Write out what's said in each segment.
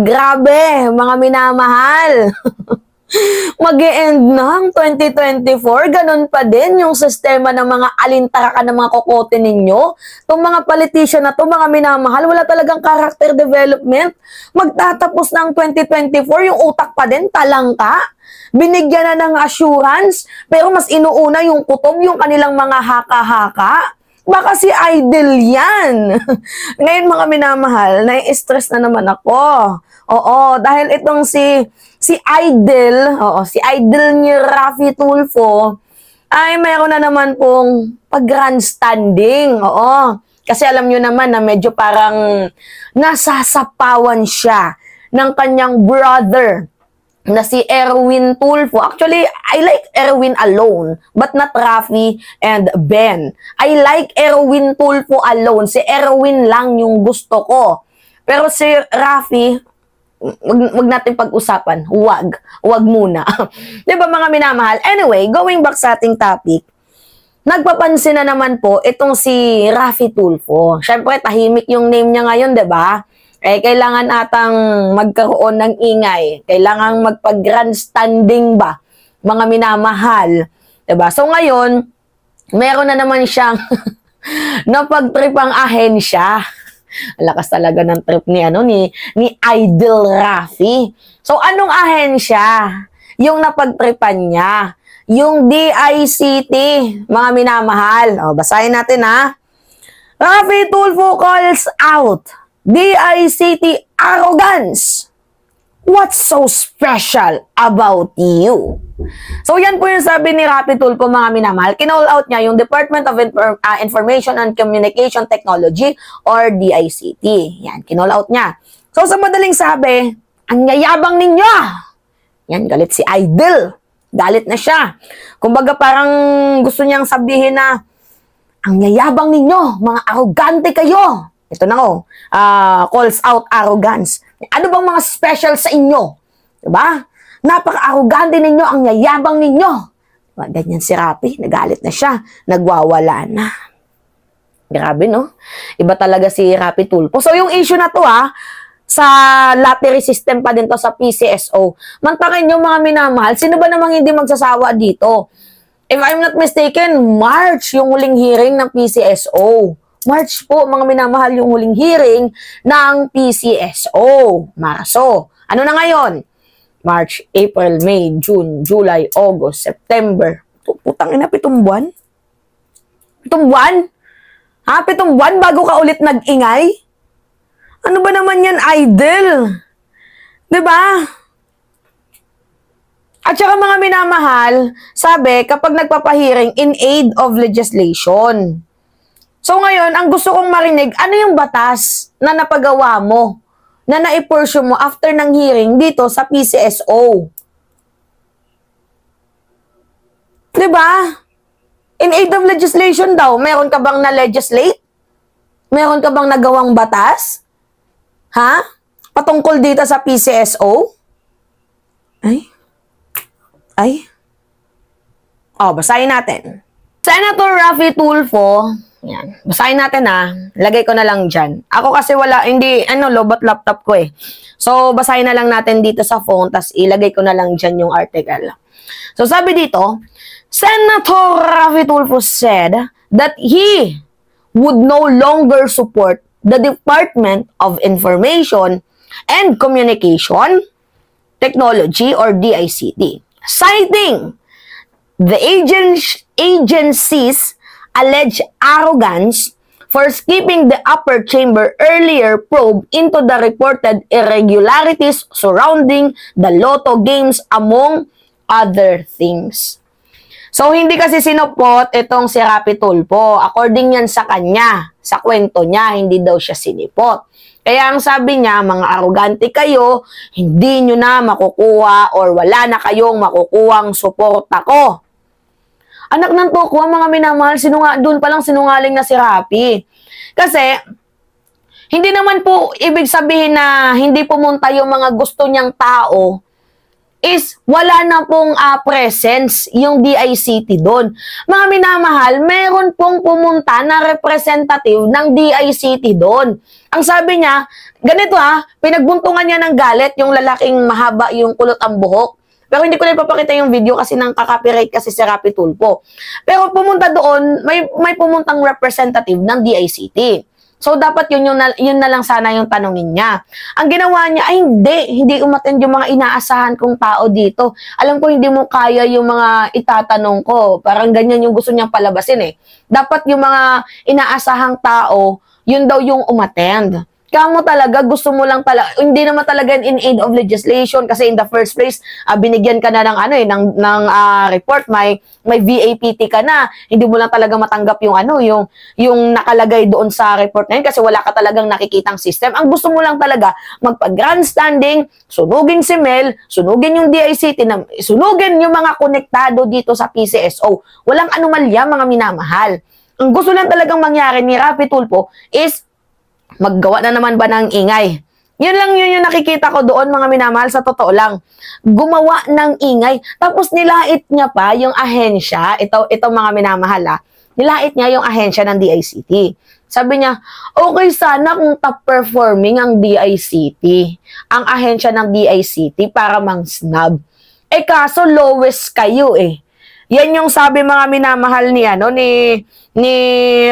Grabe, mga minamahal. mag -e end na ang 2024, ganun pa din yung sistema ng mga alintarakan ng mga kokote ninyo. Itong mga politician na to, mga minamahal, wala talagang character development. Magtatapos na ang 2024, yung utak pa din, talangka. Binigyan na ng assurance, pero mas inuuna yung kutob, yung kanilang mga haka-haka. Baka si idol yan. Ngayon mga minamahal, nai-stress na naman ako. Oo, dahil itong si si idol, oo, si idol ni Rafi Tulfo ay mayroon na naman pong pag-grandstanding. Oo. Kasi alam nyo naman na medyo parang nasasapawan siya ng kanyang brother na si Erwin Tulfo. Actually, I like Erwin alone, but not Rafi and Ben. I like Erwin Tulfo alone. Si Erwin lang yung gusto ko. Pero si Rafi, wag, wag natin pag-usapan. Wag. Wag muna. Di ba mga minamahal? Anyway, going back sa ating topic, nagpapansin na naman po itong si Rafi Tulfo. Siyempre, tahimik yung name niya ngayon, di ba? eh kailangan atang magkaroon ng ingay, kailangan magpag-grandstanding ba mga minamahal, 'di ba? So ngayon, meron na naman siyang napagtripang ahensya. Ang lakas talaga ng trip ni ano ni ni Idol Rafi. So anong ahensya? Yung napagtripan niya, yung DICT, mga minamahal. O, basahin natin ha. Rafi Tulfo calls out DICT arrogance. What's so special about you? So yan po yung sabi ni Rapi Tulpo mga minamahal. Kinall out niya yung Department of Infor uh, Information and Communication Technology or DICT. Yan, kinall out niya. So sa madaling sabi, ang yayabang ninyo! Ah. Yan, galit si Idol. Galit na siya. Kumbaga parang gusto niyang sabihin na, ang yayabang ninyo, mga arrogante kayo. Ito na oh. Uh, calls out arrogance. Ano bang mga special sa inyo? Diba? Napaka-arrogante ninyo, ang yayabang ninyo. Diba? Ganyan si Rapi, nagalit na siya, nagwawala na. Grabe no? Iba talaga si Rapi Tulpo. So yung issue na to ha, sa lottery system pa din to sa PCSO. Mantakin nyo mga minamahal, sino ba namang hindi magsasawa dito? If I'm not mistaken, March yung huling hearing ng PCSO. March po, mga minamahal, yung huling hearing ng PCSO, Marso. Ano na ngayon? March, April, May, June, July, August, September. Putang ina, pitong buwan? Pitong buwan? Ha? Pitong buwan bago ka ulit nag-ingay? Ano ba naman yan, idol? ba? Diba? At saka mga minamahal, sabi, kapag nagpapahiring in aid of legislation, So ngayon, ang gusto kong marinig, ano yung batas na napagawa mo, na naipursyo mo after ng hearing dito sa PCSO? ba? Diba? In aid of legislation daw, meron ka bang na-legislate? Meron ka bang nagawang batas? Ha? Patungkol dito sa PCSO? Ay? Ay? O, oh, basahin natin. Senator Rafi Tulfo Ayan. Basahin natin ha. Ah. Lagay ko na lang dyan. Ako kasi wala, hindi, ano, lobot laptop ko eh. So, basahin na lang natin dito sa phone, tas ilagay ko na lang dyan yung article. So, sabi dito, Senator Rafi Tulfo said that he would no longer support the Department of Information and Communication Technology or DICT, citing the agen agency's alleged arrogance for skipping the upper chamber earlier probe into the reported irregularities surrounding the lotto games among other things. So, hindi kasi sinupot itong si Rapi Tulpo. According yan sa kanya, sa kwento niya, hindi daw siya sinipot. Kaya ang sabi niya, mga arrogante kayo, hindi nyo na makukuha or wala na kayong makukuhang suporta ko Anak ng Tokwa, mga minamahal, sinunga, doon palang sinungaling na si Rapi. Kasi, hindi naman po ibig sabihin na hindi pumunta yung mga gusto niyang tao is wala na pong uh, presence yung DICT doon. Mga minamahal, meron pong pumunta na representative ng DICT doon. Ang sabi niya, ganito ha, ah, pinagbuntungan niya ng galit yung lalaking mahaba yung kulot ang buhok. Pero hindi ko na ipapakita yung video kasi nang kakopyright kasi si Rapi Tulpo. Pero pumunta doon, may, may pumuntang representative ng DICT. So, dapat yun, yun, na, yun na lang sana yung tanongin niya. Ang ginawa niya, ay hindi, hindi umatend yung mga inaasahan kong tao dito. Alam ko hindi mo kaya yung mga itatanong ko. Parang ganyan yung gusto niyang palabasin eh. Dapat yung mga inaasahang tao, yun daw yung umatend kamo talaga, gusto mo lang talaga, hindi naman talaga in aid of legislation kasi in the first place, uh, binigyan ka na ng ano eh, ng, ng uh, report, may, may VAPT ka na, hindi mo lang talaga matanggap yung ano, yung, yung nakalagay doon sa report na yun kasi wala ka talagang nakikitang system. Ang gusto mo lang talaga, magpag-grandstanding, sunugin si Mel, sunugin yung DICT, na, sunugin yung mga konektado dito sa PCSO. Walang anumalya, mga minamahal. Ang gusto lang talagang mangyari ni Rafi Tulpo is maggawa na naman ba ng ingay? Yun lang yun yung nakikita ko doon mga minamahal sa totoo lang. Gumawa ng ingay. Tapos nilait niya pa yung ahensya, ito, ito mga minamahal ha, ah. nilait niya yung ahensya ng DICT. Sabi niya, okay sana kung top performing ang DICT, ang ahensya ng DICT para mang snub. Eh kaso lowest kayo eh. Yan yung sabi mga minamahal ni ano ni ni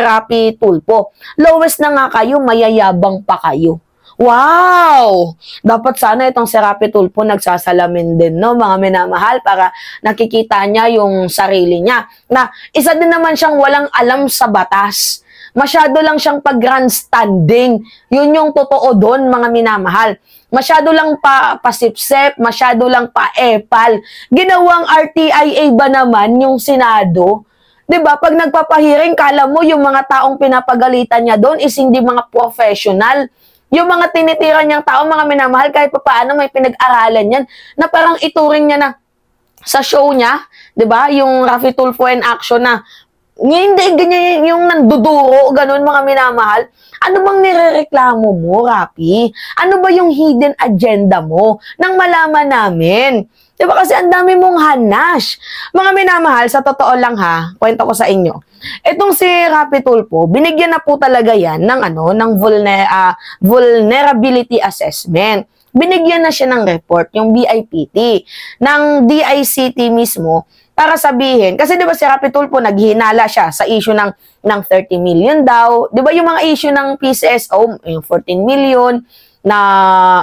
Rapi Tulpo. Lowest na nga kayo, mayayabang pa kayo. Wow! Dapat sana itong si Rapi Tulpo nagsasalamin din, no? Mga minamahal para nakikita niya yung sarili niya. Na isa din naman siyang walang alam sa batas. Masyado lang siyang pag-grandstanding. Yun yung totoo doon, mga minamahal. Masyado lang pa pasipsep, masyado lang pa epal. Ginawang RTIA ba naman yung Senado? 'Di ba? Pag nagpapahiring, kala mo yung mga taong pinapagalitan niya doon is hindi mga professional. Yung mga tinitira niyang tao, mga minamahal, kahit pa paano may pinag-aralan yan, na parang ituring niya na sa show niya, 'di ba? Yung Rafi Tulfo in action na hindi, ganyan yung nanduduro, ganun mga minamahal. Ano bang nirereklamo mo, Rapi? Ano ba yung hidden agenda mo nang malaman namin? Diba kasi ang dami mong hanash. Mga minamahal, sa totoo lang ha, kwento ko sa inyo. Itong si Rapi Tulpo, binigyan na po talaga yan ng, ano, ng vulner, uh, ah, vulnerability assessment binigyan na siya ng report, yung BIPT, ng DICT mismo, para sabihin, kasi 'di ba si Rapi Tulfo naghinala siya sa issue ng ng 30 million daw, 'di ba yung mga issue ng PCSO, yung 14 million na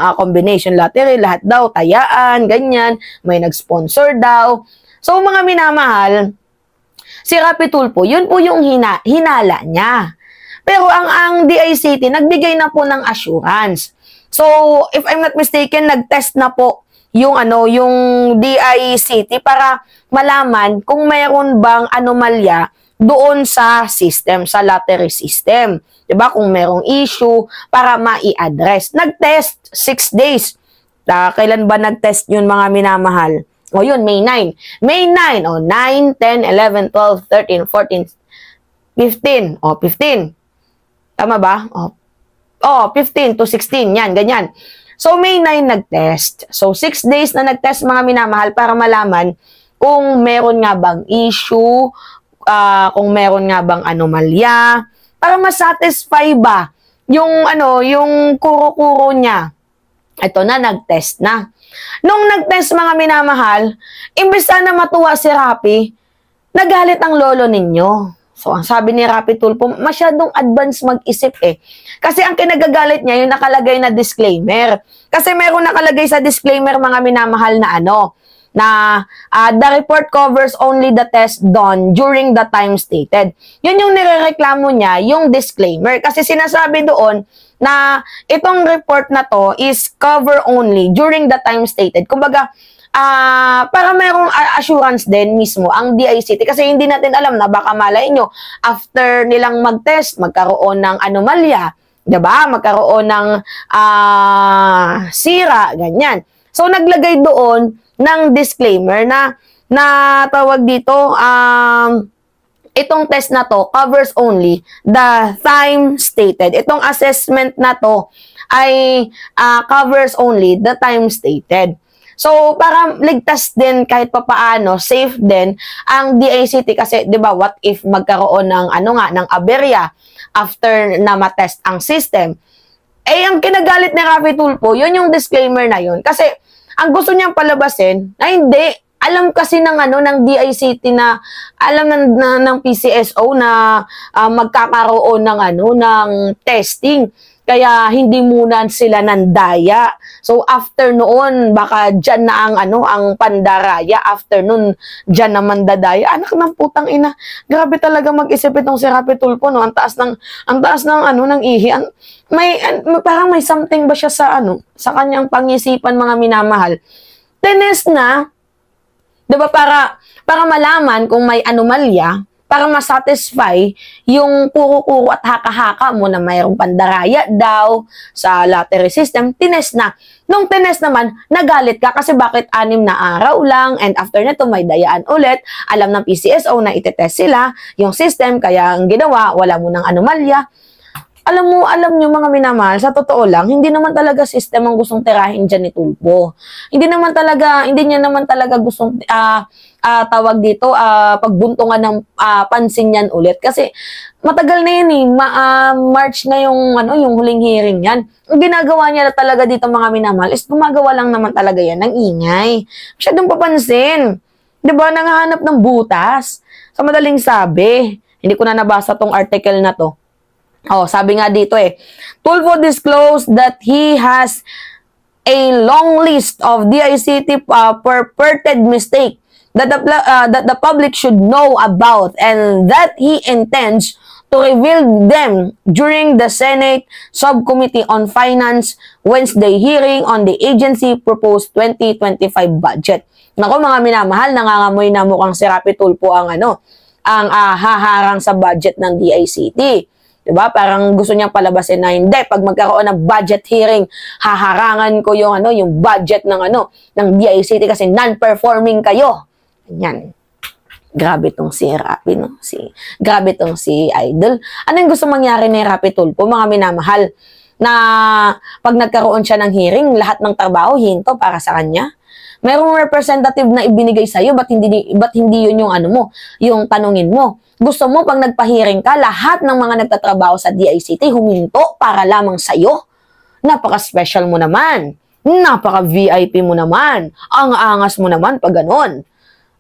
uh, combination lottery, lahat daw tayaan, ganyan, may nag-sponsor daw. So mga minamahal, si Rapi Tulfo, yun po yung hina, hinala niya. Pero ang ang DICT nagbigay na po ng assurance. So, if I'm not mistaken, nag-test na po yung ano, yung DICT para malaman kung mayroon bang anomalya doon sa system, sa lottery system. 'Di ba? Kung merong issue para ma address nagtest 6 days. Uh, kailan ba nagtest 'yun mga minamahal? O yun, May 9. May 9, o 9, 10, 11, 12, 13, 14, 15, o 15. Tama ba? O, o 15 to 16, yan, ganyan. So, May 9 nagtest. So, 6 days na nagtest mga minamahal para malaman kung meron nga bang issue, uh, kung meron nga bang anomalya, para ma-satisfy ba yung ano, yung kuro-kuro niya. Ito na, nagtest na. Nung nagtest mga minamahal, imbes na matuwa si Rapi, nagalit ang lolo ninyo. So, ang sabi ni Rapi Tulpo, masyadong advance mag-isip eh. Kasi ang kinagagalit niya, yung nakalagay na disclaimer. Kasi meron nakalagay sa disclaimer mga minamahal na ano, na uh, the report covers only the test done during the time stated. Yun yung nirereklamo niya, yung disclaimer. Kasi sinasabi doon na itong report na to is cover only during the time stated. Kumbaga, uh, para merong assurance din mismo ang DICT kasi hindi natin alam na baka malay nyo after nilang mag-test magkaroon ng anomalya, 'di ba? Magkaroon ng uh, sira, ganyan. So naglagay doon ng disclaimer na na tawag dito um itong test na to covers only the time stated. Itong assessment na to ay uh, covers only the time stated. So, para ligtas din kahit papaano, safe din ang DICT kasi 'di ba, what if magkaroon ng ano nga ng aberya after na ma-test ang system. Eh ang kinagalit ni Rafi Tulfo, 'yun yung disclaimer na 'yun kasi ang gusto niyang palabasin na hindi alam kasi ng ano ng DICT na alam ng, na, ng PCSO na uh, magkakaroon ng ano ng testing kaya hindi muna sila nandaya. So after noon, baka diyan na ang ano, ang pandaraya. afternoon noon, diyan na mandadaya. Anak ng putang ina. Grabe talaga mag-isip itong si Rapid Tulpo, no? Ang taas ng ang taas ng ano ng ihi. Ang, may an, parang may something ba siya sa ano, sa kanyang pangisipan mga minamahal. Tenes na 'Di ba para para malaman kung may anomalya, para ma-satisfy yung kuro-kuro at haka-haka mo na mayroong pandaraya daw sa lottery system, tinest na. Nung tinest naman, nagalit ka kasi bakit anim na araw lang and after nito may dayaan ulit. Alam ng PCSO na itetest sila yung system kaya ang ginawa, wala mo ng anomalya alam mo, alam nyo mga minamahal, sa totoo lang, hindi naman talaga system ang gustong tirahin dyan ni Tulpo. Hindi naman talaga, hindi niya naman talaga gustong uh, uh, tawag dito, uh, pagbuntungan ng uh, pansin niyan ulit. Kasi matagal na yan eh, Ma uh, March na yung, ano, yung huling hearing yan. Ang ginagawa niya na talaga dito mga minamahal is gumagawa lang naman talaga yan ng ingay. Masyadong papansin. Di ba, nangahanap ng butas. Sa madaling sabi, hindi ko na nabasa tong article na to. Oh, sabi nga dito eh. Tulfo disclosed that he has a long list of DICT uh, purported mistake that the, uh, that the public should know about and that he intends to reveal them during the Senate Subcommittee on Finance Wednesday hearing on the agency proposed 2025 budget. Nako mga minamahal, nangangamoy na mukhang si Rapi Tulfo ang ano, ang uh, haharang sa budget ng DICT. 'Di ba? Parang gusto niyang palabasin na hindi pag magkaroon ng budget hearing, haharangan ko yung ano, yung budget ng ano ng DICT kasi non-performing kayo. Ganyan. Grabe tong si Rapi, no? Si, grabe tong si Idol. Anong gusto mangyari ni Rapi Tulpo, mga minamahal? Na pag nagkaroon siya ng hearing, lahat ng trabaho hinto para sa kanya? Merong representative na ibinigay sa'yo, ba't hindi, ba't hindi yun yung ano mo, yung tanungin mo? Gusto mo pag nagpahiring ka, lahat ng mga nagtatrabaho sa DICT huminto para lamang sa'yo? Napaka-special mo naman. Napaka-VIP mo naman. Ang angas mo naman pag ganon.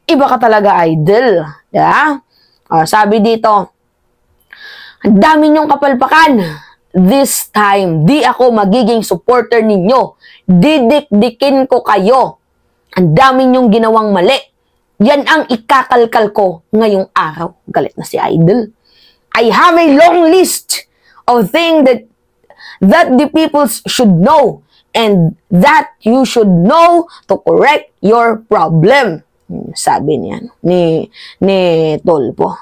Iba ka talaga idol. Diba? Uh, sabi dito, ang dami niyong kapalpakan. This time, di ako magiging supporter ninyo. Didikdikin ko kayo. Ang dami niyong ginawang mali yan ang ikakalkal ko ngayong araw. Galit na si Idol. I have a long list of things that that the people should know and that you should know to correct your problem. Sabi niya ni ni Tolpo.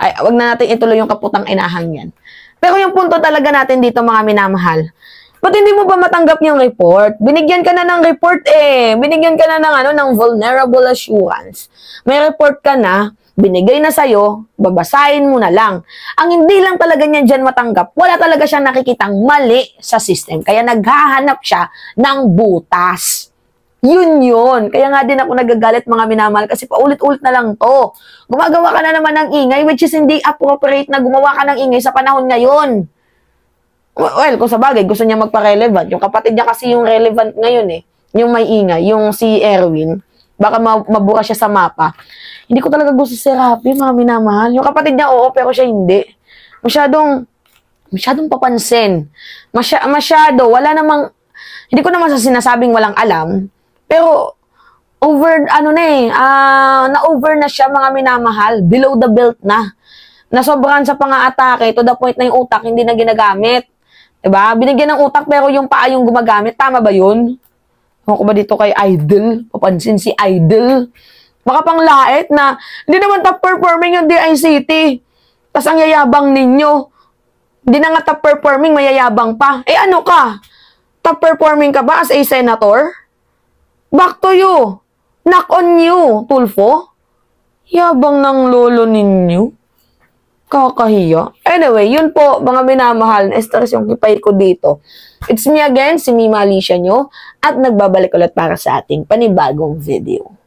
Ay, wag na natin ituloy yung kaputang inahang yan. Pero yung punto talaga natin dito mga minamahal, Ba't hindi mo ba matanggap yung report? Binigyan ka na ng report eh. Binigyan ka na ng, ano, ng vulnerable assurance. May report ka na, binigay na sa'yo, babasahin mo na lang. Ang hindi lang talaga niya dyan matanggap, wala talaga siya nakikitang mali sa system. Kaya naghahanap siya ng butas. Yun yun. Kaya nga din ako nagagalit mga minamahal kasi paulit-ulit na lang to. Gumagawa ka na naman ng ingay which is hindi appropriate na gumawa ka ng ingay sa panahon ngayon. Well, kung sa bagay, gusto niya magpa-relevant. Yung kapatid niya kasi yung relevant ngayon eh. Yung may ingay, yung si Erwin. Baka ma mabura siya sa mapa. Hindi ko talaga gusto si Rafi, mga minamahal. Yung kapatid niya, oo, pero siya hindi. Masyadong, masyadong papansin. Masya, masyado, wala namang, hindi ko naman sa sinasabing walang alam. Pero, over, ano na eh, uh, na-over na siya, mga minamahal. Below the belt na. Na sobrang sa pang-aatake, to the point na yung utak, hindi na ginagamit Diba? Binigyan ng utak pero yung paa yung gumagamit. Tama ba yun? Ano ko ba dito kay Idol? Papansin si Idol. Baka pang lait na hindi naman top performing yung DICT. Tapos ang yayabang ninyo. Hindi na nga top performing, mayayabang pa. Eh ano ka? Top performing ka ba as a senator? Back to you. Knock on you, Tulfo. Yabang ng lolo ninyo. Kakahiya. Anyway, yun po mga minamahal na stress yung kipay ko dito. It's me again, si Mima Alicia nyo at nagbabalik ulit para sa ating panibagong video.